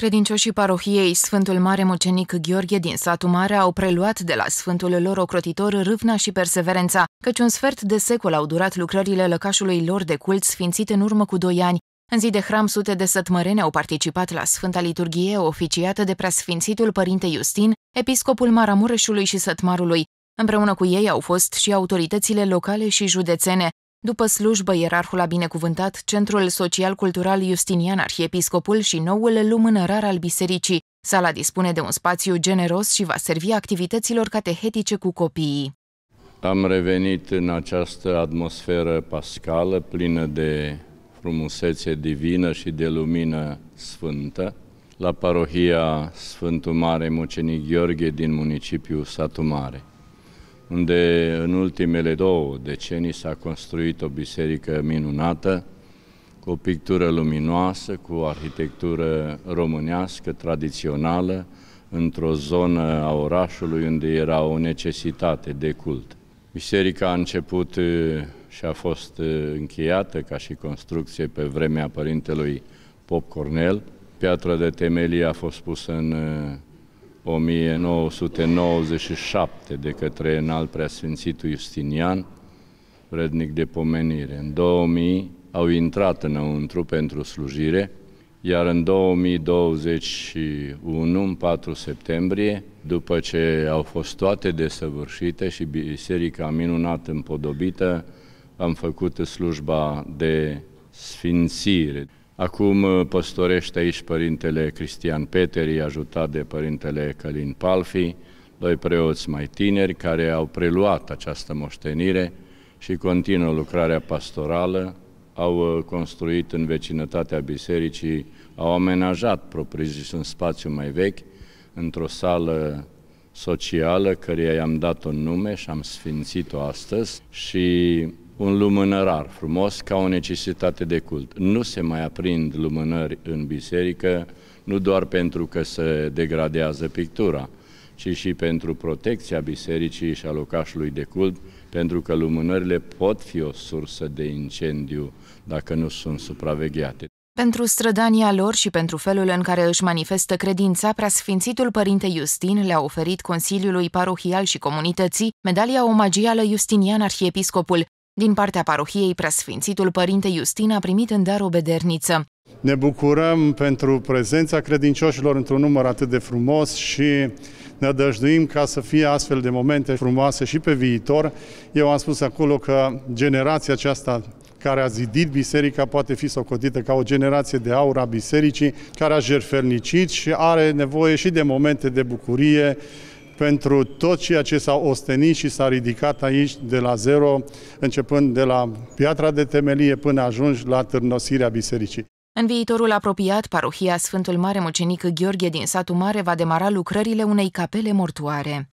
Credincioșii parohiei Sfântul Mare Mucenic Gheorghe din satul Mare au preluat de la Sfântul lor ocrotitor râvna și perseverența, căci un sfert de secol au durat lucrările lăcașului lor de cult sfințit în urmă cu doi ani. În zi de hram, sute de sătmărene au participat la Sfânta Liturghie oficiată de preasfințitul Părinte Justin, episcopul Maramureșului și Sătmarului. Împreună cu ei au fost și autoritățile locale și județene, după slujbă, ierarhul a binecuvântat Centrul Social-Cultural Justinian Arhiepiscopul și noul lumânărar al bisericii. Sala dispune de un spațiu generos și va servi activităților catehetice cu copiii. Am revenit în această atmosferă pascală, plină de frumusețe divină și de lumină sfântă, la parohia Sfântul Mare Mucenic Gheorghe din municipiul Satu Mare unde în ultimele două decenii s-a construit o biserică minunată, cu o pictură luminoasă, cu o arhitectură românească, tradițională, într-o zonă a orașului unde era o necesitate de cult. Biserica a început uh, și a fost uh, încheiată ca și construcție pe vremea părintelui Pop Cornel. Piatra de temelie a fost pusă în uh, 1997 de către înalt preasfințitul Justinian, vrednic de pomenire. În 2000 au intrat înăuntru pentru slujire, iar în 2021, în 4 septembrie, după ce au fost toate desăvârșite și biserica minunat împodobită, am făcut slujba de sfințire. Acum uh, păstorește aici Părintele Cristian Peteri, ajutat de Părintele Călin Palfi, doi preoți mai tineri care au preluat această moștenire și continuă lucrarea pastorală, au uh, construit în vecinătatea bisericii, au amenajat propriu-zis un spațiu mai vechi, într-o sală socială, căreia i-am dat un nume și am sfințit-o astăzi și un lumânărar frumos ca o necesitate de cult. Nu se mai aprind lumânări în biserică, nu doar pentru că se degradează pictura, ci și pentru protecția bisericii și a locașului de cult, pentru că lumânările pot fi o sursă de incendiu dacă nu sunt supravegheate. Pentru strădania lor și pentru felul în care își manifestă credința, preasfințitul părinte Justin le-a oferit Consiliului Parohial și Comunității medalia omagială Justinian Arhiepiscopul, din partea parohiei, preasfințitul părinte Justin a primit în dar o bederniță. Ne bucurăm pentru prezența credincioșilor într-un număr atât de frumos și ne adăjduim ca să fie astfel de momente frumoase și pe viitor. Eu am spus acolo că generația aceasta care a zidit biserica poate fi socotită ca o generație de aur a bisericii, care a jerfernicit și are nevoie și de momente de bucurie pentru tot ceea ce s-a ostenit și s-a ridicat aici de la zero, începând de la piatra de temelie până ajungi la târnosirea bisericii. În viitorul apropiat, parohia Sfântul Mare Mucenic Gheorghe din satul Mare va demara lucrările unei capele mortuare.